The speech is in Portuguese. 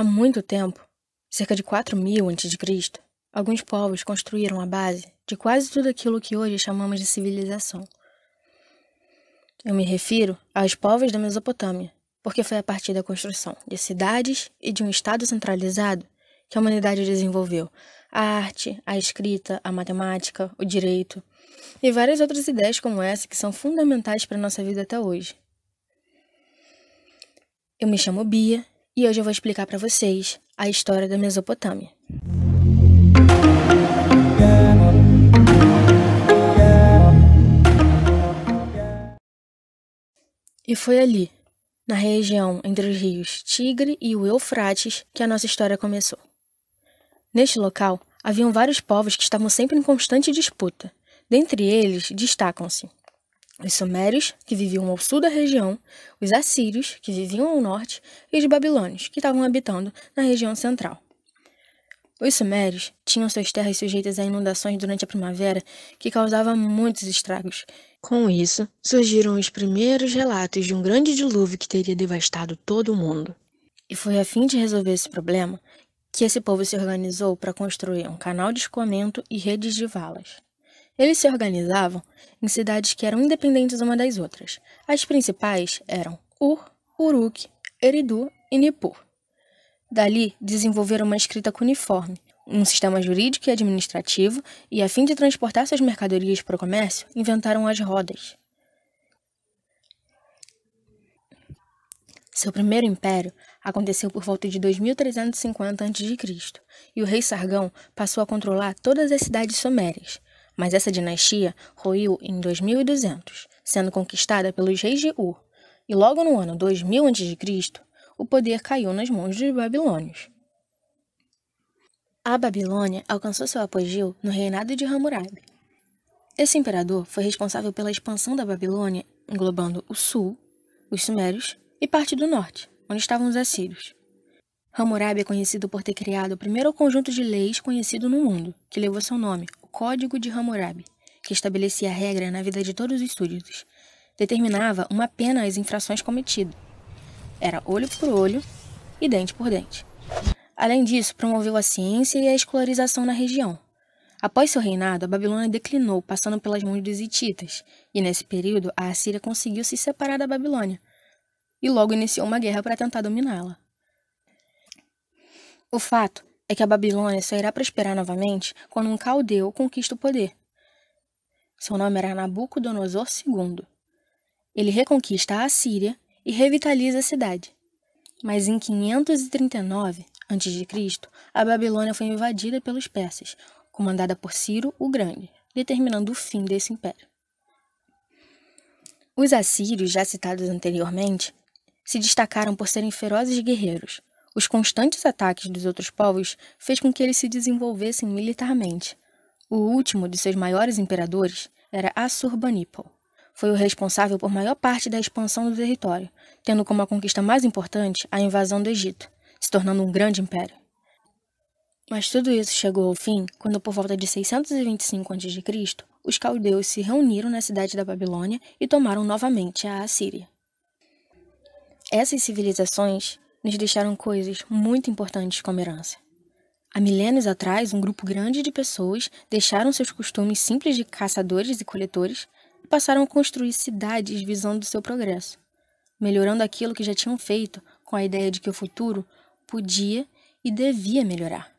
Há muito tempo, cerca de 4000 a.C., alguns povos construíram a base de quase tudo aquilo que hoje chamamos de civilização. Eu me refiro aos povos da Mesopotâmia, porque foi a partir da construção de cidades e de um Estado centralizado que a humanidade desenvolveu a arte, a escrita, a matemática, o direito e várias outras ideias como essa que são fundamentais para a nossa vida até hoje. Eu me chamo Bia e hoje eu vou explicar para vocês a história da Mesopotâmia. E foi ali, na região entre os rios Tigre e o Eufrates, que a nossa história começou. Neste local, haviam vários povos que estavam sempre em constante disputa. Dentre eles, destacam-se os Sumérios, que viviam ao sul da região, os Assírios, que viviam ao norte, e os Babilônios, que estavam habitando na região central. Os Sumérios tinham suas terras sujeitas a inundações durante a primavera, que causava muitos estragos. Com isso, surgiram os primeiros relatos de um grande dilúvio que teria devastado todo o mundo. E foi a fim de resolver esse problema que esse povo se organizou para construir um canal de escoamento e redes de valas. Eles se organizavam em cidades que eram independentes uma das outras. As principais eram Ur, Uruk, Eridu e Nippur. Dali, desenvolveram uma escrita cuneiforme, um sistema jurídico e administrativo, e a fim de transportar suas mercadorias para o comércio, inventaram as rodas. Seu primeiro império aconteceu por volta de 2350 a.C., e o rei Sargão passou a controlar todas as cidades sumérias, mas essa dinastia ruiu em 2200, sendo conquistada pelos reis de Ur, e logo no ano 2000 a.C., o poder caiu nas mãos dos babilônios. A Babilônia alcançou seu apogeu no reinado de Hammurabi. Esse imperador foi responsável pela expansão da Babilônia, englobando o sul, os sumérios e parte do norte, onde estavam os assírios. Hammurabi é conhecido por ter criado o primeiro conjunto de leis conhecido no mundo, que levou seu nome, Código de Hammurabi, que estabelecia a regra na vida de todos os súditos. Determinava uma pena às infrações cometidas. Era olho por olho e dente por dente. Além disso, promoveu a ciência e a escolarização na região. Após seu reinado, a Babilônia declinou, passando pelas mãos dos hititas, e nesse período a Assíria conseguiu se separar da Babilônia e logo iniciou uma guerra para tentar dominá-la. O fato é que a Babilônia só irá prosperar novamente quando um caldeu conquista o poder. Seu nome era Nabucodonosor II. Ele reconquista a Assíria e revitaliza a cidade. Mas em 539 a.C., a Babilônia foi invadida pelos persas, comandada por Ciro o Grande, determinando o fim desse império. Os assírios, já citados anteriormente, se destacaram por serem ferozes guerreiros, os constantes ataques dos outros povos fez com que eles se desenvolvessem militarmente. O último de seus maiores imperadores era Assurbanipal. Foi o responsável por maior parte da expansão do território, tendo como a conquista mais importante a invasão do Egito, se tornando um grande império. Mas tudo isso chegou ao fim quando, por volta de 625 a.C., os caldeus se reuniram na cidade da Babilônia e tomaram novamente a Assíria. Essas civilizações nos deixaram coisas muito importantes como herança. Há milênios atrás, um grupo grande de pessoas deixaram seus costumes simples de caçadores e coletores e passaram a construir cidades visando seu progresso, melhorando aquilo que já tinham feito com a ideia de que o futuro podia e devia melhorar.